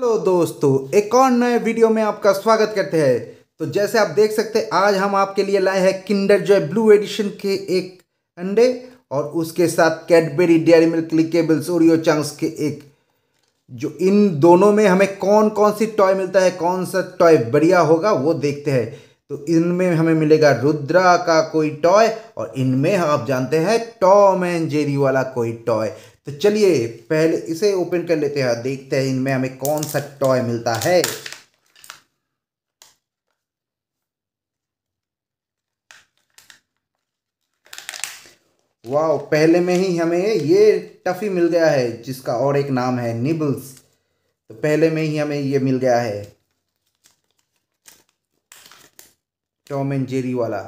hello दोस्तों एक और नए वीडियो में आपका स्वागत करते हैं तो जैसे आप देख सकते हैं आज हम आपके लिए लाए हैं किंडर जॉय ब्लू एडिशन के एक अंडे और उसके साथ Cadbury Dairy Milk Lickables Oreo chunks के एक जो इन दोनों में हमें कौन कौन सी टॉय मिलता है कौन सा टॉय बढ़िया होगा वो देखते हैं तो इनमें हमें मिलेगा रुद्रा का कोई टॉय और इनमें आप जानते हैं टॉम एंड जेरी वाला कोई टॉय तो चलिए पहले इसे ओपन कर लेते हैं देखते हैं इनमें हमें कौन सा टॉय मिलता है वाह पहले में ही हमें ये टफी मिल गया है जिसका और एक नाम है निबल्स तो पहले में ही हमें ये मिल गया है टॉम एंड जेरी वाला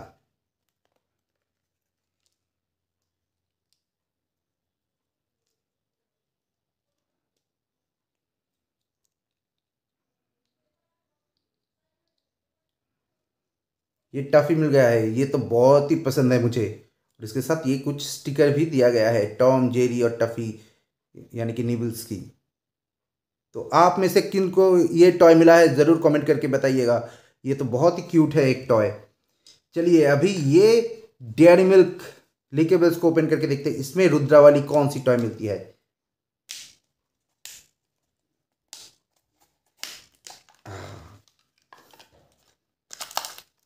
ये टफी मिल गया है ये तो बहुत ही पसंद है मुझे और इसके साथ ये कुछ स्टिकर भी दिया गया है टॉम जेरी और टफी यानी कि निबल्स की तो आप में से किन को ये टॉय मिला है ज़रूर कमेंट करके बताइएगा ये तो बहुत ही क्यूट है एक टॉय चलिए अभी ये डेयरी मिल्क लेके बस को ओपन करके देखते हैं इसमें रुद्रा वाली कौन सी टॉय मिलती है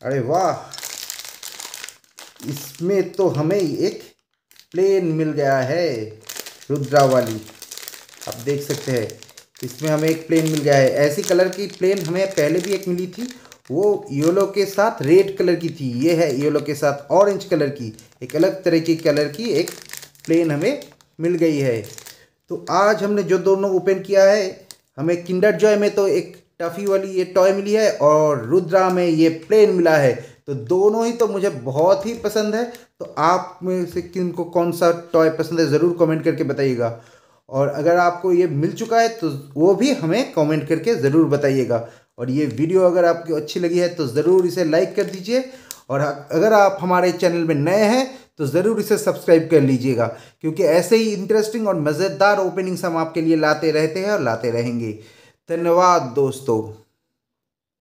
अरे वाह इसमें तो हमें एक प्लेन मिल गया है रुद्रा वाली आप देख सकते हैं इसमें हमें एक प्लेन मिल गया है ऐसी कलर की प्लेन हमें पहले भी एक मिली थी वो येलो के साथ रेड कलर की थी ये है येलो के साथ ऑरेंज कलर की एक अलग तरह की कलर की एक प्लेन हमें मिल गई है तो आज हमने जो दोनों ओपन किया है हमें किंडर जॉय में तो एक टफी वाली ये टॉय मिली है और रुद्रा में ये प्लेन मिला है तो दोनों ही तो मुझे बहुत ही पसंद है तो आप में से किन को कौन सा टॉय पसंद है ज़रूर कमेंट करके बताइएगा और अगर आपको ये मिल चुका है तो वो भी हमें कमेंट करके ज़रूर बताइएगा और ये वीडियो अगर आपको अच्छी लगी है तो ज़रूर इसे लाइक कर दीजिए और अगर आप हमारे चैनल में नए हैं तो ज़रूर इसे सब्सक्राइब कर लीजिएगा क्योंकि ऐसे ही इंटरेस्टिंग और मज़ेदार ओपनिंग्स हम आपके लिए लाते रहते हैं और लाते रहेंगे धन्यवाद दोस्तों